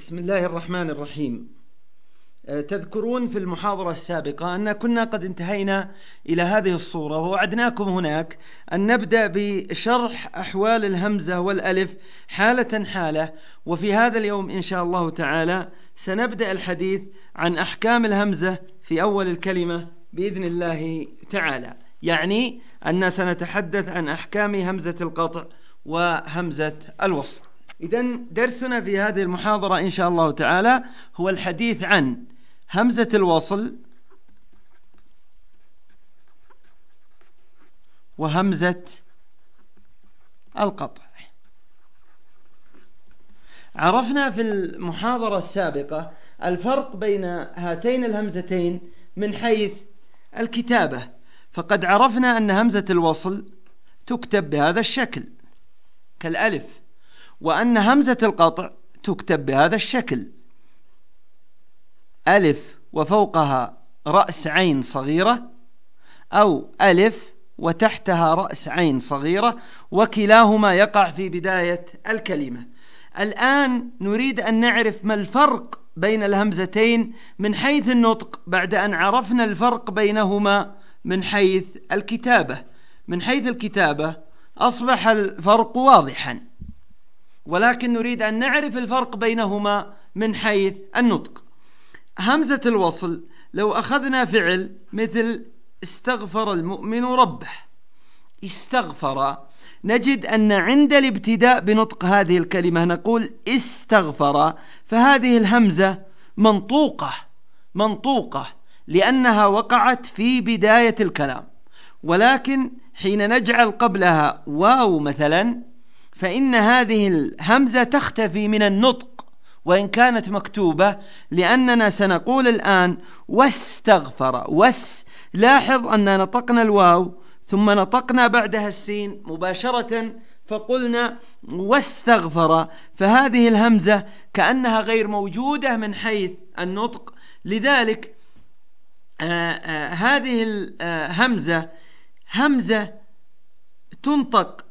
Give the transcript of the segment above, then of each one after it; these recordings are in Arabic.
بسم الله الرحمن الرحيم أه، تذكرون في المحاضرة السابقة أن كنا قد انتهينا إلى هذه الصورة ووعدناكم هناك أن نبدأ بشرح أحوال الهمزة والألف حالة حالة وفي هذا اليوم إن شاء الله تعالى سنبدأ الحديث عن أحكام الهمزة في أول الكلمة بإذن الله تعالى يعني أن سنتحدث عن أحكام همزة القطع وهمزة الوصل إذا درسنا في هذه المحاضرة إن شاء الله تعالى هو الحديث عن همزة الوصل وهمزة القطع عرفنا في المحاضرة السابقة الفرق بين هاتين الهمزتين من حيث الكتابة فقد عرفنا أن همزة الوصل تكتب بهذا الشكل كالألف وأن همزة القطع تكتب بهذا الشكل ألف وفوقها رأس عين صغيرة أو ألف وتحتها رأس عين صغيرة وكلاهما يقع في بداية الكلمة الآن نريد أن نعرف ما الفرق بين الهمزتين من حيث النطق بعد أن عرفنا الفرق بينهما من حيث الكتابة من حيث الكتابة أصبح الفرق واضحاً ولكن نريد أن نعرف الفرق بينهما من حيث النطق همزة الوصل لو أخذنا فعل مثل استغفر المؤمن ربه استغفر نجد أن عند الابتداء بنطق هذه الكلمة نقول استغفر فهذه الهمزة منطوقة منطوقة لأنها وقعت في بداية الكلام ولكن حين نجعل قبلها واو مثلا فإن هذه الهمزة تختفي من النطق وإن كانت مكتوبة لأننا سنقول الآن واستغفر وس لاحظ أننا نطقنا الواو ثم نطقنا بعدها السين مباشرة فقلنا واستغفر فهذه الهمزة كأنها غير موجودة من حيث النطق لذلك آآ آه، آآ آه، هذه الهمزة آه، همزة تنطق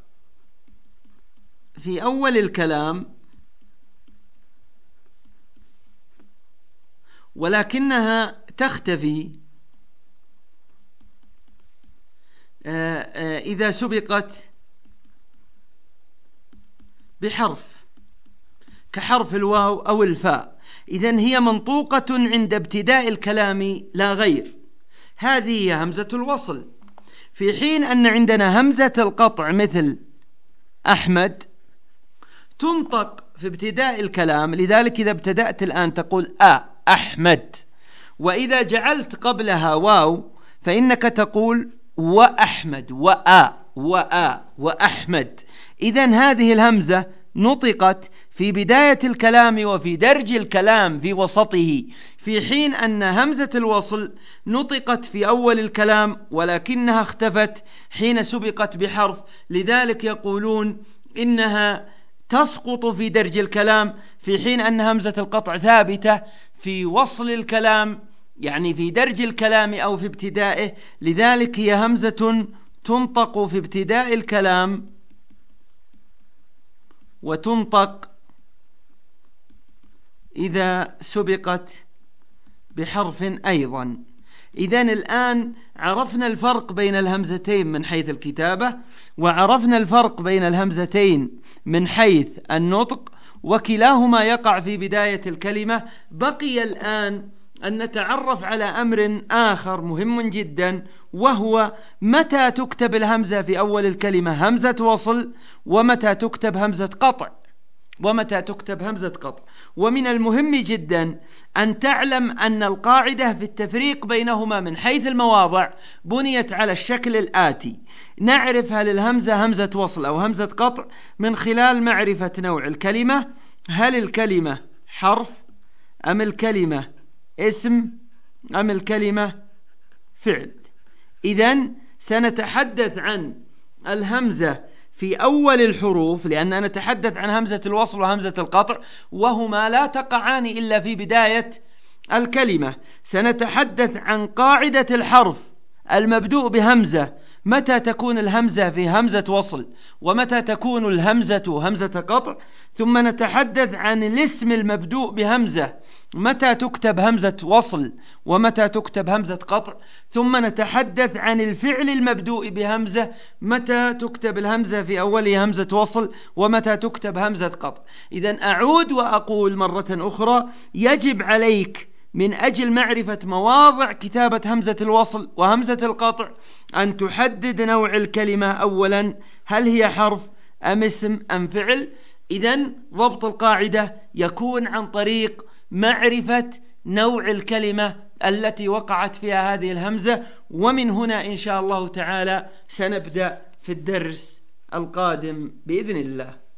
في أول الكلام ولكنها تختفي آه، آه، إذا سبقت بحرف كحرف الواو أو الفاء إذا هي منطوقة عند ابتداء الكلام لا غير هذه هي همزة الوصل في حين أن عندنا همزة القطع مثل أحمد تنطق في ابتداء الكلام لذلك إذا ابتدأت الآن تقول أ أحمد وإذا جعلت قبلها واو فإنك تقول وأحمد وأ وأ وأحمد إذا هذه الهمزة نطقت في بداية الكلام وفي درج الكلام في وسطه في حين أن همزة الوصل نطقت في أول الكلام ولكنها اختفت حين سبقت بحرف لذلك يقولون إنها تسقط في درج الكلام في حين أن همزة القطع ثابتة في وصل الكلام يعني في درج الكلام أو في ابتدائه لذلك هي همزة تنطق في ابتداء الكلام وتنطق إذا سبقت بحرف أيضا إذا الآن عرفنا الفرق بين الهمزتين من حيث الكتابة وعرفنا الفرق بين الهمزتين من حيث النطق وكلاهما يقع في بداية الكلمة بقي الآن أن نتعرف على أمر آخر مهم جدا وهو متى تكتب الهمزة في أول الكلمة همزة وصل ومتى تكتب همزة قطع ومتى تكتب همزة قطع ومن المهم جدا أن تعلم أن القاعدة في التفريق بينهما من حيث المواضع بنيت على الشكل الآتي نعرف هل الهمزة همزة وصل أو همزة قطع من خلال معرفة نوع الكلمة هل الكلمة حرف أم الكلمة اسم أم الكلمة فعل إذا سنتحدث عن الهمزة في أول الحروف لأننا نتحدث عن همزة الوصل وهمزة القطع وهما لا تقعان إلا في بداية الكلمة سنتحدث عن قاعدة الحرف المبدوء بهمزة متى تكون الهمزة في همزة وصل ومتى تكون الهمزة همزة قطع ثم نتحدث عن الاسم المبدوء بهمزة متى تكتب همزة وصل ومتى تكتب همزة قطع ثم نتحدث عن الفعل المبدوء بهمزة متى تكتب الهمزة في أولها همزة وصل ومتى تكتب همزة قطع إذا أعود وأقول مرة أخرى يجب عليك من أجل معرفة مواضع كتابة همزة الوصل وهمزة القطع أن تحدد نوع الكلمة أولا هل هي حرف أم اسم أم فعل إذا ضبط القاعدة يكون عن طريق معرفة نوع الكلمة التي وقعت فيها هذه الهمزة ومن هنا إن شاء الله تعالى سنبدأ في الدرس القادم بإذن الله